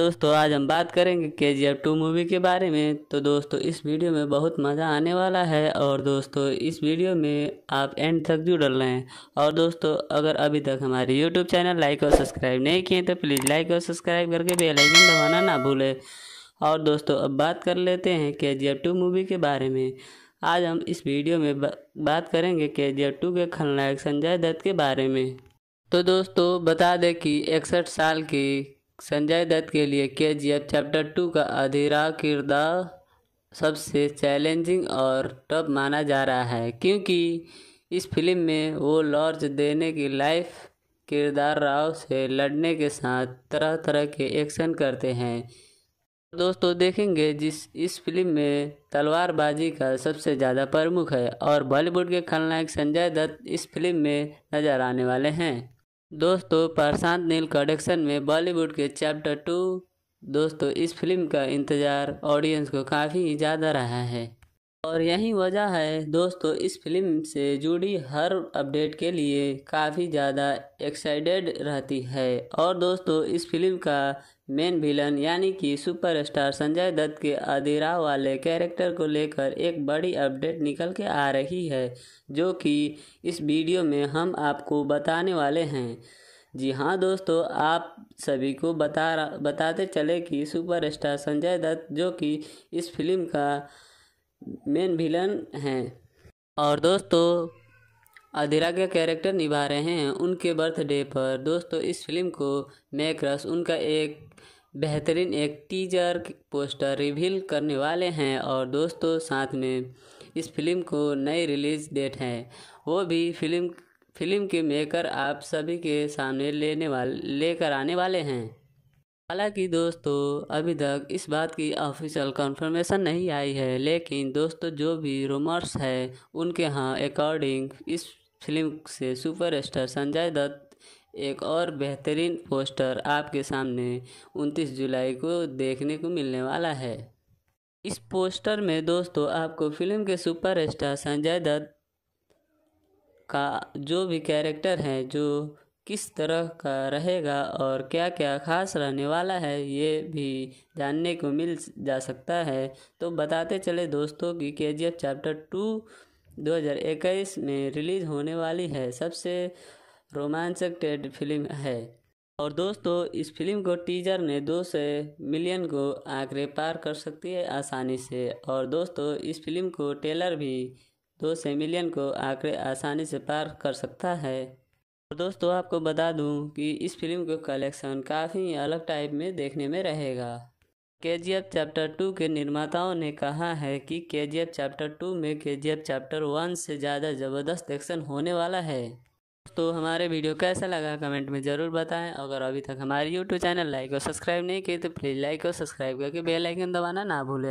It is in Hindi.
दोस्तों आज हम बात करेंगे के जी एफ टू मूवी के बारे में तो दोस्तों इस वीडियो में बहुत मज़ा आने वाला है और दोस्तों इस वीडियो में आप एंड तक जुड़ रहे हैं और दोस्तों अगर अभी तक हमारे यूट्यूब चैनल लाइक और सब्सक्राइब नहीं किए तो प्लीज़ लाइक और सब्सक्राइब करके बेल आइकन दबाना ना भूलें और दोस्तों अब बात कर लेते हैं के जी एफ टू मूवी के बारे में आज हम इस वीडियो में बात करेंगे के जी एफ टू के खलनायक संजय दत्त के बारे में तो दोस्तों बता दें कि इकसठ साल की संजय दत्त के लिए के जी एफ चैप्टर टू का अधीरा किरदार सबसे चैलेंजिंग और टफ माना जा रहा है क्योंकि इस फिल्म में वो लॉर्ज देने की लाइफ किरदार राव से लड़ने के साथ तरह तरह के एक्शन करते हैं दोस्तों देखेंगे जिस इस फिल्म में तलवारबाजी का सबसे ज़्यादा प्रमुख है और बॉलीवुड के खलनायक संजय दत्त इस फिल्म में नजर आने वाले हैं दोस्तों प्रशांत नील कडक्शन में बॉलीवुड के चैप्टर टू दोस्तों इस फिल्म का इंतज़ार ऑडियंस को काफ़ी ज़्यादा रहा है और यही वजह है दोस्तों इस फिल्म से जुड़ी हर अपडेट के लिए काफ़ी ज़्यादा एक्साइटेड रहती है और दोस्तों इस फिल्म का मेन विलन यानी कि सुपरस्टार संजय दत्त के अधेरा वाले कैरेक्टर को लेकर एक बड़ी अपडेट निकल के आ रही है जो कि इस वीडियो में हम आपको बताने वाले हैं जी हाँ दोस्तों आप सभी को बता बताते चले कि सुपरस्टार संजय दत्त जो कि इस फिल्म का मेन विलन हैं और दोस्तों अधीरा के कैरेक्टर निभा रहे हैं उनके बर्थडे पर दोस्तों इस फिल्म को मेकरस उनका एक बेहतरीन एक टीजर पोस्टर रिवील करने वाले हैं और दोस्तों साथ में इस फिल्म को नई रिलीज डेट है वो भी फिल्म फिल्म के मेकर आप सभी के सामने लेने वाले लेकर आने वाले हैं हालांकि दोस्तों अभी तक इस बात की ऑफिशियल कंफर्मेशन नहीं आई है लेकिन दोस्तों जो भी रूमर्स है उनके यहाँ अकॉर्डिंग इस फिल्म से सुपरस्टार संजय दत्त एक और बेहतरीन पोस्टर आपके सामने 29 जुलाई को देखने को मिलने वाला है इस पोस्टर में दोस्तों आपको फिल्म के सुपरस्टार संजय दत्त का जो भी कैरेक्टर है जो किस तरह का रहेगा और क्या क्या खास रहने वाला है ये भी जानने को मिल जा सकता है तो बताते चले दोस्तों कि के जी एफ चैप्टर टू 2021 में रिलीज़ होने वाली है सबसे रोमांचक टेड फिल्म है और दोस्तों इस फिल्म को टीजर ने दो से मिलियन को आंकड़े पार कर सकती है आसानी से और दोस्तों इस फिल्म को टेलर भी दो से मिलियन को आंकड़े आसानी से पार कर सकता है तो दोस्तों आपको बता दूं कि इस फिल्म का कलेक्शन काफ़ी अलग टाइप में देखने में रहेगा के जी एफ चैप्टर टू के निर्माताओं ने कहा है कि के जी एफ चैप्टर टू में के जी एफ चैप्टर वन से ज़्यादा ज़बरदस्त एक्शन होने वाला है दोस्तों हमारे वीडियो कैसा लगा कमेंट में ज़रूर बताएं अगर अभी तक हमारे यूट्यूब चैनल लाइक और सब्सक्राइब नहीं किए तो प्लीज़ लाइक और सब्सक्राइब करके बेल आइकन दबाना ना भूलें